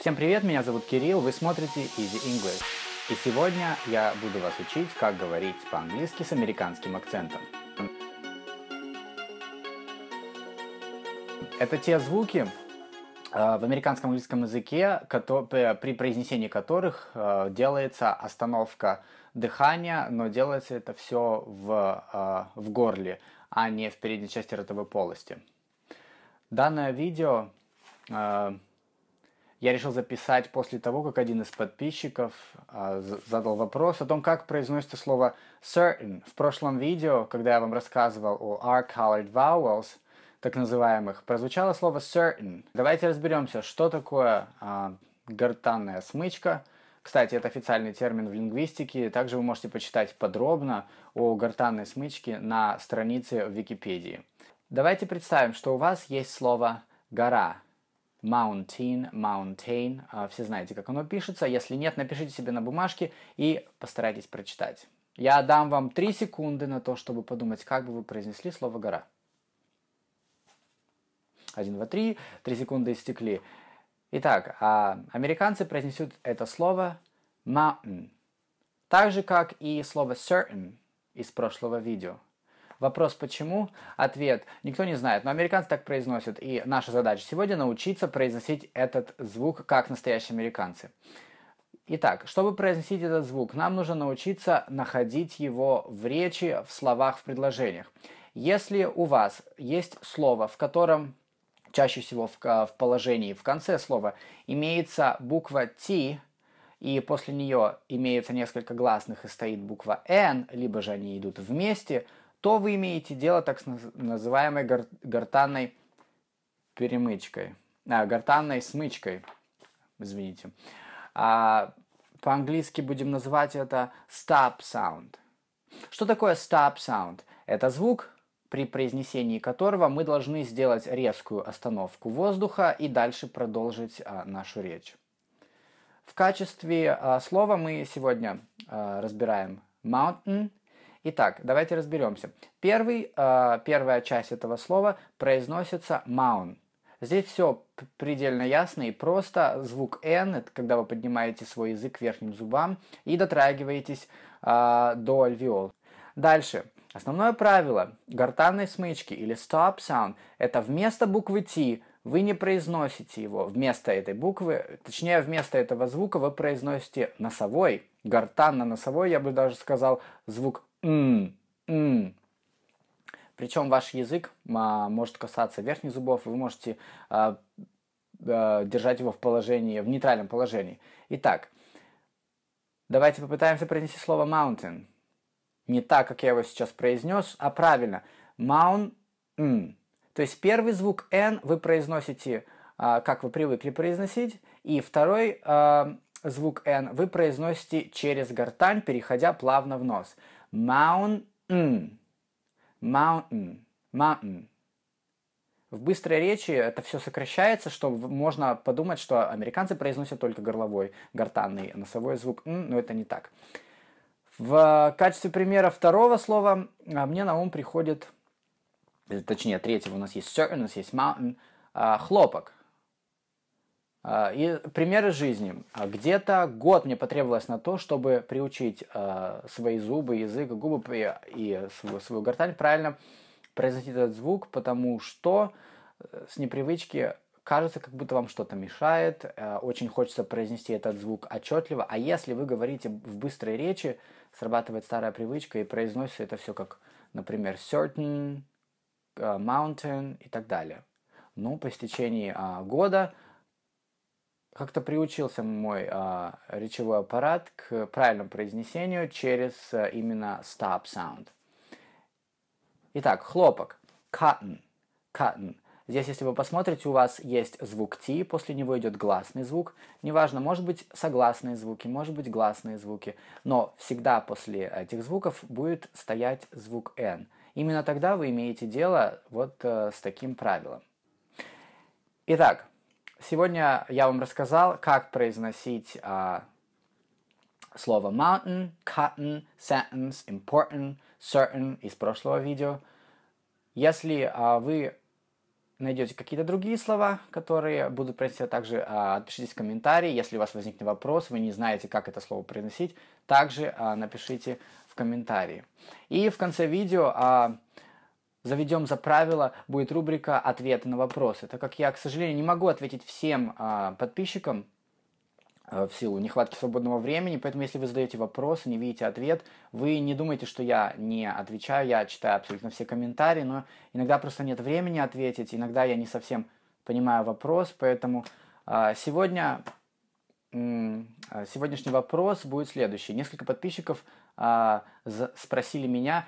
Всем привет, меня зовут Кирилл, вы смотрите Easy English. И сегодня я буду вас учить, как говорить по-английски с американским акцентом. Это те звуки э, в американском английском языке, при произнесении которых э, делается остановка дыхания, но делается это все в, э, в горле, а не в передней части ротовой полости. Данное видео я решил записать после того, как один из подписчиков э, задал вопрос о том, как произносится слово certain. В прошлом видео, когда я вам рассказывал о R-colored vowels, так называемых, прозвучало слово certain. Давайте разберемся, что такое э, гортанная смычка. Кстати, это официальный термин в лингвистике. Также вы можете почитать подробно о гортанной смычке на странице в Википедии. Давайте представим, что у вас есть слово «гора», Mountain, Mountain. А, все знаете, как оно пишется. Если нет, напишите себе на бумажке и постарайтесь прочитать. Я дам вам 3 секунды на то, чтобы подумать, как бы вы произнесли слово «гора». 1, 2, 3. 3 секунды истекли. Итак, а, американцы произнесут это слово mountain. Так же, как и слово certain из прошлого видео – Вопрос почему? Ответ никто не знает, но американцы так произносят. И наша задача сегодня научиться произносить этот звук как настоящие американцы. Итак, чтобы произносить этот звук, нам нужно научиться находить его в речи, в словах, в предложениях. Если у вас есть слово, в котором чаще всего в, э, в положении в конце слова имеется буква T, и после нее имеется несколько гласных и стоит буква N, либо же они идут вместе, то вы имеете дело так с называемой гор- гортанной перемычкой, а, гортанной смычкой, извините. А, по-английски будем называть это stop sound. Что такое stop sound? Это звук, при произнесении которого мы должны сделать резкую остановку воздуха и дальше продолжить а, нашу речь. В качестве а, слова мы сегодня а, разбираем mountain Итак, давайте разберемся. Первый, э, первая часть этого слова произносится «маун». Здесь все предельно ясно и просто. Звук «н» — это когда вы поднимаете свой язык к верхним зубам и дотрагиваетесь э, до альвеол. Дальше. Основное правило гортанной смычки или stop sound – это вместо буквы T вы не произносите его. Вместо этой буквы, точнее, вместо этого звука вы произносите носовой, гортанно-носовой, я бы даже сказал, звук м, м. Причем ваш язык а, может касаться верхних зубов, и вы можете а, а, держать его в положении, в нейтральном положении. Итак, давайте попытаемся произнести слово mountain. Не так, как я его сейчас произнес, а правильно. Mountain. То есть первый звук N вы произносите, а, как вы привыкли произносить, и второй а, звук N вы произносите через гортань, переходя плавно в нос. Mountain. Mountain. Mountain. В быстрой речи это все сокращается, что можно подумать, что американцы произносят только горловой, гортанный, носовой звук, но это не так. В качестве примера второго слова а, мне на ум приходит, точнее третьего, у нас есть certain, у нас есть mountain, а, хлопок. А, и примеры жизни. А где-то год мне потребовалось на то, чтобы приучить а, свои зубы, язык, губы и, свою, гортань правильно произносить этот звук, потому что э, с непривычки кажется, как будто вам что-то мешает, э, очень хочется произнести этот звук отчетливо, а если вы говорите в быстрой речи, срабатывает старая привычка и произносится это все как, например, certain, э, mountain и так далее. Ну, по истечении года как-то приучился мой э, речевой аппарат к правильному произнесению через э, именно stop sound. Итак, хлопок. Cotton. Cotton. Здесь, если вы посмотрите, у вас есть звук T, после него идет гласный звук. Неважно, может быть согласные звуки, может быть гласные звуки, но всегда после этих звуков будет стоять звук N. Именно тогда вы имеете дело вот э, с таким правилом. Итак, Сегодня я вам рассказал, как произносить а, слово mountain, cotton, sentence, important, certain из прошлого видео. Если а, вы найдете какие-то другие слова, которые будут произносить, а также а, отпишитесь в комментарии. Если у вас возникнет вопрос, вы не знаете, как это слово произносить, также а, напишите в комментарии. И в конце видео... А, заведем за правило, будет рубрика «Ответы на вопросы», так как я, к сожалению, не могу ответить всем э, подписчикам э, в силу нехватки свободного времени, поэтому если вы задаете вопрос и не видите ответ, вы не думайте, что я не отвечаю, я читаю абсолютно все комментарии, но иногда просто нет времени ответить, иногда я не совсем понимаю вопрос, поэтому э, сегодня сегодняшний вопрос будет следующий. Несколько подписчиков э, спросили меня,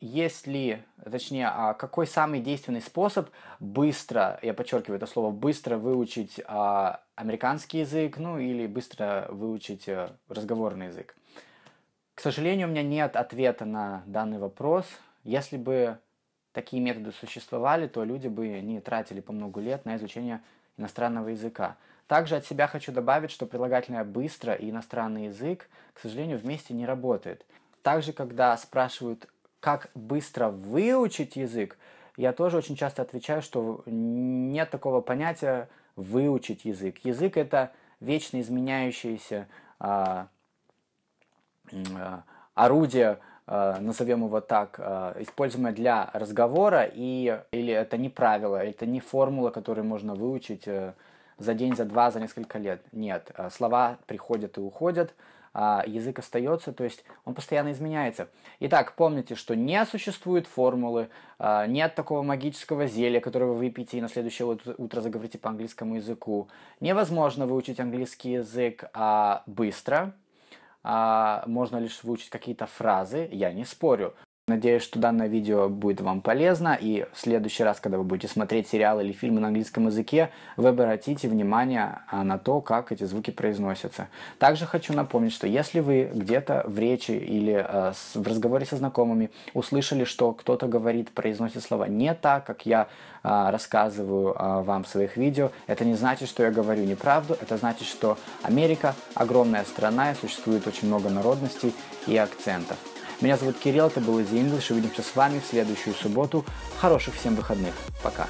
если, точнее, а какой самый действенный способ быстро, я подчеркиваю это слово, быстро выучить а, американский язык, ну или быстро выучить а, разговорный язык? К сожалению, у меня нет ответа на данный вопрос. Если бы такие методы существовали, то люди бы не тратили по много лет на изучение иностранного языка. Также от себя хочу добавить, что прилагательное «быстро» и иностранный язык, к сожалению, вместе не работает. Также, когда спрашивают как быстро выучить язык, я тоже очень часто отвечаю, что нет такого понятия выучить язык. Язык это вечно изменяющееся э, э, орудие, э, назовем его так, э, используемое для разговора, и, или это не правило, это не формула, которую можно выучить э, за день, за два, за несколько лет. Нет, э, слова приходят и уходят, а, язык остается, то есть он постоянно изменяется. Итак, помните, что не существует формулы, а, нет такого магического зелья, которое вы выпьете и на следующее утро заговорите по английскому языку. Невозможно выучить английский язык а, быстро, можно лишь выучить какие-то фразы, я не спорю. Надеюсь, что данное видео будет вам полезно, и в следующий раз, когда вы будете смотреть сериалы или фильмы на английском языке, вы обратите внимание а, на то, как эти звуки произносятся. Также хочу напомнить, что если вы где-то в речи или а, в разговоре со знакомыми услышали, что кто-то говорит, произносит слова не так, как я а, рассказываю вам в своих видео, это не значит, что я говорю неправду, это значит, что Америка огромная страна, и существует очень много народностей и акцентов. Меня зовут Кирилл, это был Изи English. Увидимся с вами в следующую субботу. Хороших всем выходных. Пока.